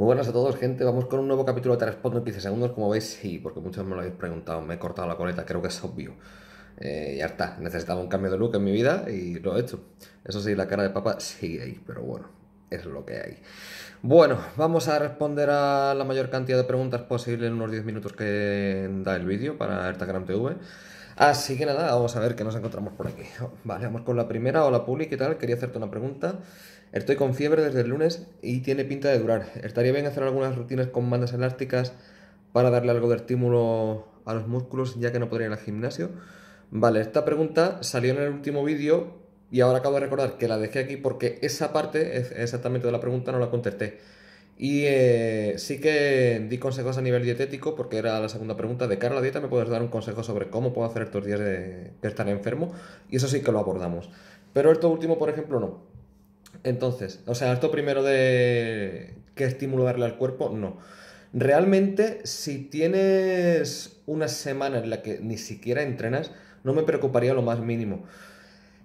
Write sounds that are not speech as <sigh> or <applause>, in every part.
Muy buenas a todos, gente. Vamos con un nuevo capítulo de Te Respondo en 15 segundos. Como veis, sí, porque muchos me lo habéis preguntado. Me he cortado la coleta, creo que es obvio. Eh, ya está, necesitaba un cambio de look en mi vida y lo he hecho. Eso sí, la cara de papa sigue ahí, pero bueno, es lo que hay. Bueno, vamos a responder a la mayor cantidad de preguntas posible en unos 10 minutos que da el vídeo para gran TV. Así que nada, vamos a ver qué nos encontramos por aquí. Vale, vamos con la primera. Hola, public y tal? Quería hacerte una pregunta. Estoy con fiebre desde el lunes y tiene pinta de durar. Estaría bien hacer algunas rutinas con bandas elásticas para darle algo de estímulo a los músculos ya que no podría ir al gimnasio. Vale, esta pregunta salió en el último vídeo y ahora acabo de recordar que la dejé aquí porque esa parte exactamente de la pregunta no la contesté. Y eh, sí que di consejos a nivel dietético porque era la segunda pregunta. De cara a la dieta, ¿me puedes dar un consejo sobre cómo puedo hacer estos días de estar enfermo? Y eso sí que lo abordamos. Pero esto último, por ejemplo, no. Entonces, o sea, esto primero de qué estímulo darle al cuerpo, no. Realmente, si tienes una semana en la que ni siquiera entrenas, no me preocuparía lo más mínimo.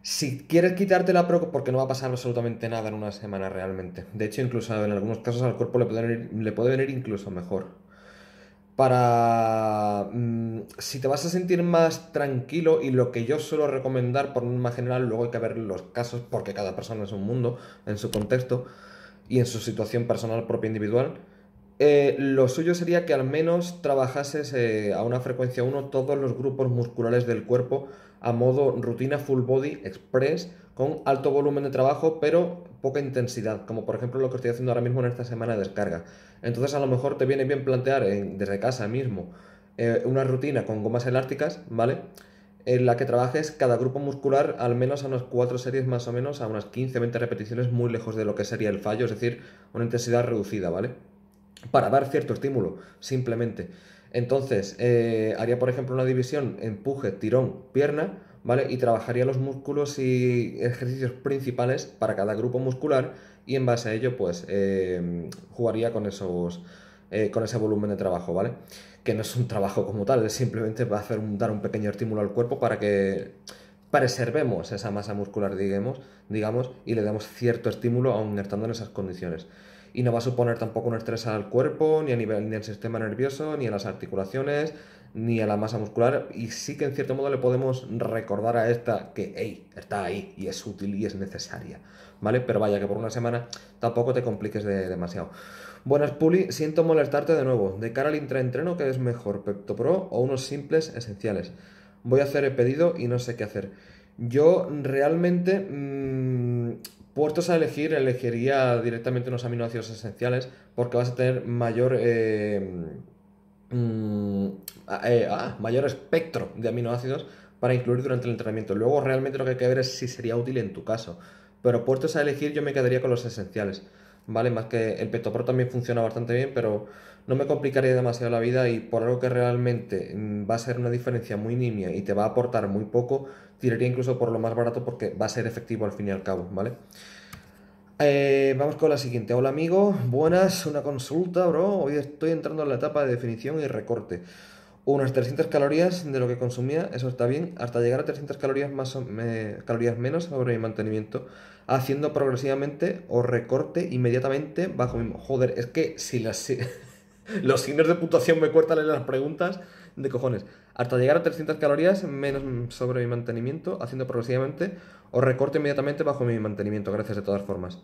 Si quieres quitarte la pro, porque no va a pasar absolutamente nada en una semana realmente. De hecho, incluso en algunos casos al cuerpo le le puede venir incluso mejor para mm, si te vas a sentir más tranquilo y lo que yo suelo recomendar por más general, luego hay que ver los casos porque cada persona es un mundo en su contexto y en su situación personal propia individual, eh, lo suyo sería que al menos trabajases eh, a una frecuencia 1 todos los grupos musculares del cuerpo a modo rutina full body express con alto volumen de trabajo, pero poca intensidad, como por ejemplo lo que estoy haciendo ahora mismo en esta semana de descarga. Entonces a lo mejor te viene bien plantear en, eh, desde casa mismo eh, una rutina con gomas elásticas, ¿vale? En la que trabajes cada grupo muscular al menos a unas cuatro series más o menos, a unas 15-20 repeticiones muy lejos de lo que sería el fallo, es decir, una intensidad reducida, ¿vale? Para dar cierto estímulo, simplemente. Entonces, eh, haría por ejemplo una división empuje, tirón, pierna, ¿vale? Y trabajaría los músculos y ejercicios principales para cada grupo muscular y en base a ello, pues, eh, jugaría con esos... Eh, con ese volumen de trabajo, ¿vale? Que no es un trabajo como tal, es simplemente va a hacer dar un pequeño estímulo al cuerpo para que preservemos esa masa muscular, digamos, digamos, y le damos cierto estímulo aún estando en esas condiciones y no va a suponer tampoco un estrés al cuerpo, ni a nivel del sistema nervioso, ni a las articulaciones, ni a la masa muscular. Y sí que en cierto modo le podemos recordar a esta que, hey, está ahí y es útil y es necesaria. ¿Vale? Pero vaya que por una semana tampoco te compliques demasiado. Buenas, Puli. Siento molestarte de nuevo. De cara al intraentreno, ¿qué es mejor? ¿Pepto Pro o unos simples esenciales? Voy a hacer el pedido y no sé qué hacer. Yo realmente mm, puertos a elegir, elegiría directamente unos aminoácidos esenciales porque vas a tener mayor... Eh, mm, eh, ah, mayor espectro de aminoácidos para incluir durante el entrenamiento. Luego realmente lo que hay que ver es si sería útil en tu caso. Pero puertos a elegir yo me quedaría con los esenciales. ¿Vale? Más que el Petopro también funciona bastante bien, pero no me complicaría demasiado la vida y por algo que realmente mm, va a ser una diferencia muy nimia y te va a aportar muy poco, tiraría incluso por lo más barato porque va a ser efectivo al fin y al cabo, ¿vale? Eh, vamos con la siguiente. Hola amigo, buenas, una consulta, bro. Hoy estoy entrando en la etapa de definición y recorte. Unas 300 calorías de lo que consumía, eso está bien, hasta llegar a 300 calorías, más calorías menos sobre mi mantenimiento, haciendo progresivamente o recorte inmediatamente bajo mi... Joder, es que si las... <laughs> <laughs> Los signos de puntuación me cortan las preguntas de cojones. Hasta llegar a 300 calorías menos sobre mi mantenimiento, haciendo progresivamente o recorte inmediatamente bajo mi mantenimiento. Gracias de todas formas.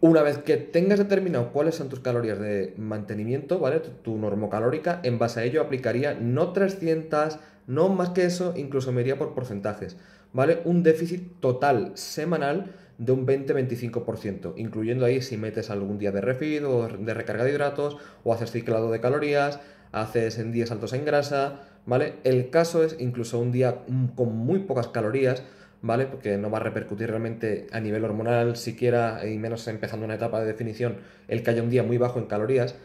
Una vez que tengas determinado cuáles son tus calorías de mantenimiento, ¿vale? Tu, tu normocalórica, en base a ello aplicaría no 300, no más que eso, incluso me iría por porcentajes, ¿vale? Un déficit total semanal de un 20-25%, incluyendo ahí si metes algún día de refit o de recarga de hidratos, o haces ciclado de calorías, haces en días altos en grasa, ¿vale? El caso es incluso un día con muy pocas calorías, ¿vale? Porque no va a repercutir realmente a nivel hormonal siquiera, y menos empezando una etapa de definición, el que haya un día muy bajo en calorías,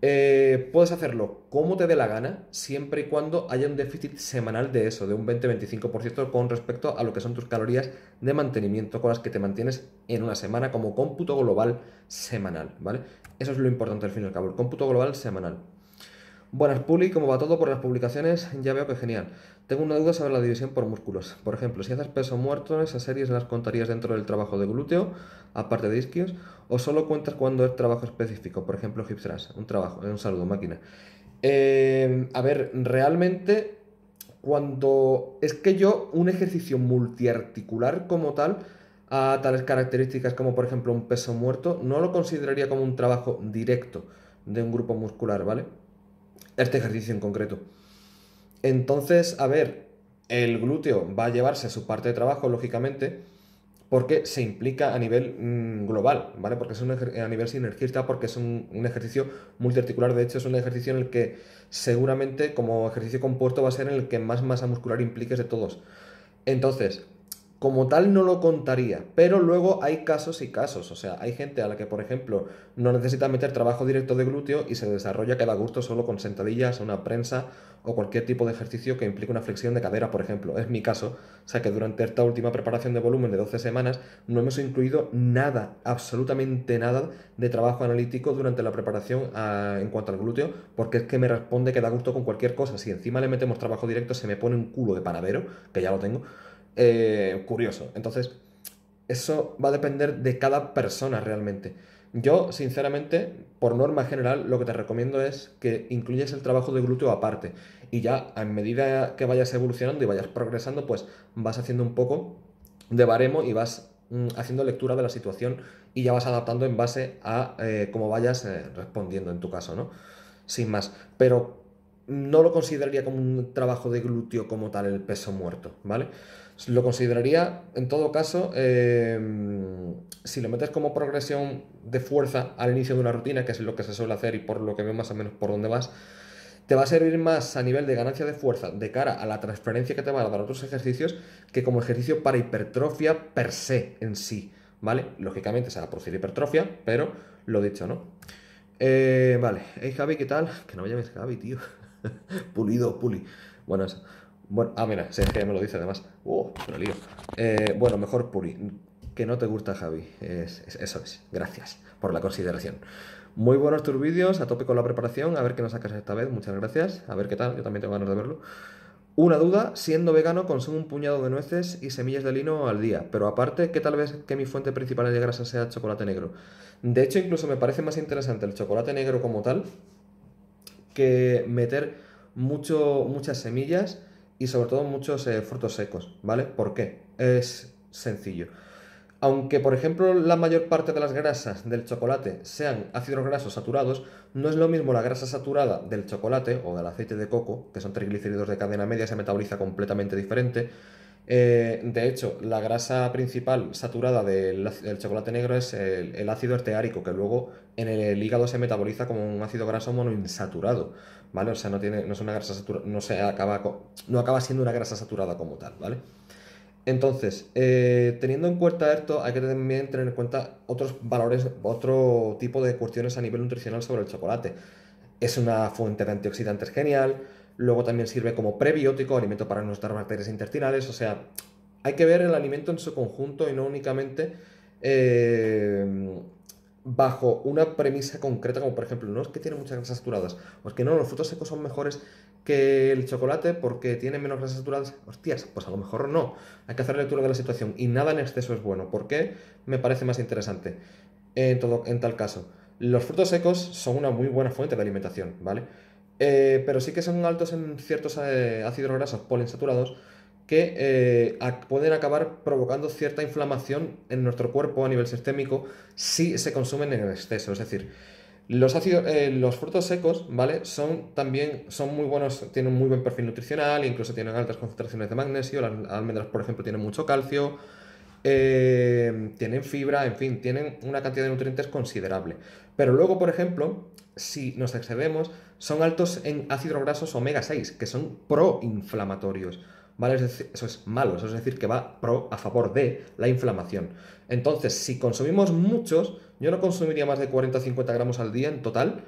eh, puedes hacerlo como te dé la gana, siempre y cuando haya un déficit semanal de eso, de un 20-25% con respecto a lo que son tus calorías de mantenimiento con las que te mantienes en una semana como cómputo global semanal, ¿vale? Eso es lo importante al fin y al cabo, el cómputo global semanal. Buenas, Puli, ¿cómo va todo por las publicaciones? Ya veo que genial. Tengo una duda sobre la división por músculos. Por ejemplo, si haces peso muerto, esas series las contarías dentro del trabajo de glúteo, aparte de isquios, o solo cuentas cuando es trabajo específico, por ejemplo, hip un trabajo, un saludo, máquina. Eh, a ver, realmente cuando es que yo un ejercicio multiarticular como tal a tales características como por ejemplo un peso muerto no lo consideraría como un trabajo directo de un grupo muscular, ¿vale? Este ejercicio en concreto. Entonces, a ver, el glúteo va a llevarse su parte de trabajo, lógicamente, porque se implica a nivel mm, global, ¿vale? Porque es un a nivel sinergista, porque es un, un, ejercicio multiarticular. De hecho, es un ejercicio en el que seguramente, como ejercicio compuesto, va a ser en el que más masa muscular impliques de todos. Entonces, como tal no lo contaría, pero luego hay casos y casos, o sea, hay gente a la que, por ejemplo, no necesita meter trabajo directo de glúteo y se desarrolla que da gusto solo con sentadillas, una prensa o cualquier tipo de ejercicio que implique una flexión de cadera, por ejemplo. Es mi caso, o sea, que durante esta última preparación de volumen de 12 semanas no hemos incluido nada, absolutamente nada de trabajo analítico durante la preparación ah, en cuanto al glúteo, porque es que me responde que da gusto con cualquier cosa, si encima le metemos trabajo directo se me pone un culo de panadero, que ya lo tengo. Eh, curioso. Entonces, eso va a depender de cada persona realmente. Yo, sinceramente, por norma general, lo que te recomiendo es que incluyas el trabajo de glúteo aparte. Y ya, a medida que vayas evolucionando y vayas progresando, pues vas haciendo un poco de baremo y vas mm, haciendo lectura de la situación y ya vas adaptando en base a eh, cómo vayas eh, respondiendo en tu caso, ¿no? Sin más. Pero no lo consideraría como un trabajo de glúteo como tal el peso muerto, ¿vale? Lo consideraría, en todo caso, em, si lo metes como progresión de fuerza al inicio de una rutina, que es lo que se suele hacer y por lo que veo más o menos por dónde vas, te va a servir más a nivel de ganancia de fuerza de cara a la transferencia que te va a dar otros ejercicios que como ejercicio para hipertrofia per se en sí, ¿vale? Lógicamente se va a producir hipertrofia, pero lo dicho, ¿no? Eh, vale, hey Javi, ¿qué tal? Que no me llames Javi, tío. <laughs> Pulido, puli. Bueno, eso. Bueno, ah, mira, que me lo dice además. ¡Oh, uh, me lío! Eh, bueno, mejor Puri. Que no te gusta, Javi. eso es. Gracias por la consideración. Muy buenos tus vídeos, a tope con la preparación. A ver qué nos sacas esta vez. Muchas gracias. A ver qué tal. Yo también tengo ganas de verlo. Una duda, siendo vegano consumo un puñado de nueces y semillas de lino al día, pero aparte ¿qué tal vez que mi fuente principal de grasa sea chocolate negro. De hecho, incluso me parece más interesante el chocolate negro como tal que meter mucho, muchas semillas y sobre todo muchos eh, frutos secos, ¿vale? ¿Por qué? Es sencillo. Aunque, por ejemplo, la mayor parte de las grasas del chocolate sean ácidos grasos saturados, no es lo mismo la grasa saturada del chocolate o del aceite de coco, que son triglicéridos de cadena media, se metaboliza completamente diferente, eh, de hecho, la grasa principal saturada del, chocolate negro es el, ácido arteárico, que luego en el, hígado se metaboliza como un ácido graso monoinsaturado, ¿vale? O sea, no, tiene, es una grasa saturada, no, se acaba, no acaba siendo una grasa saturada como tal, ¿vale? Entonces, eh, teniendo en cuenta esto, hay que también tener en cuenta otros valores, otro tipo de cuestiones a nivel nutricional sobre el chocolate. Es una fuente de antioxidantes genial, Luego también sirve como prebiótico, alimento para nuestras bacterias intestinales. O sea, hay que ver el alimento en su conjunto y no únicamente eh, bajo una premisa concreta, como por ejemplo, no es que tiene muchas grasas saturadas, o es que no, los frutos secos son mejores que el chocolate porque tiene menos grasas saturadas. Hostias, pues a lo mejor no. Hay que hacer lectura de la situación y nada en exceso es bueno. porque Me parece más interesante en, todo, en tal caso. Los frutos secos son una muy buena fuente de alimentación, ¿vale? Eh, pero sí que son altos en ciertos eh, ácidos grasos poliinsaturados que eh, pueden acabar provocando cierta inflamación en nuestro cuerpo a nivel sistémico si se consumen en exceso. Es decir, los, los frutos secos, ¿vale? Son también son muy buenos, tienen un muy buen perfil nutricional, incluso tienen altas concentraciones de magnesio, las almendras, por ejemplo, tienen mucho calcio, tienen fibra, en fin, tienen una cantidad de nutrientes considerable. Pero luego, por ejemplo, si nos excedemos, son altos en ácidos grasos omega 6, que son proinflamatorios. ¿Vale? Eso es malo, eso es decir, que va pro a favor de la inflamación. Entonces, si consumimos muchos, yo no consumiría más de 40 o 50 gramos al día en total,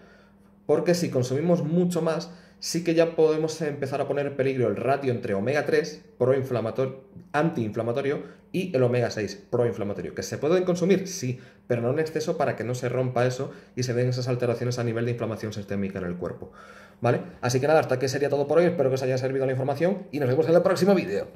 porque si consumimos mucho más, sí que ya podemos empezar a poner en peligro el ratio entre omega 3 antiinflamatorio y el omega 6 proinflamatorio, que se pueden consumir, sí, pero no en exceso para que no se rompa eso y se den esas alteraciones a nivel de inflamación sistémica en el cuerpo. ¿Vale? Así que nada, hasta aquí sería todo por hoy, espero que os haya servido la información y nos vemos en el próximo vídeo.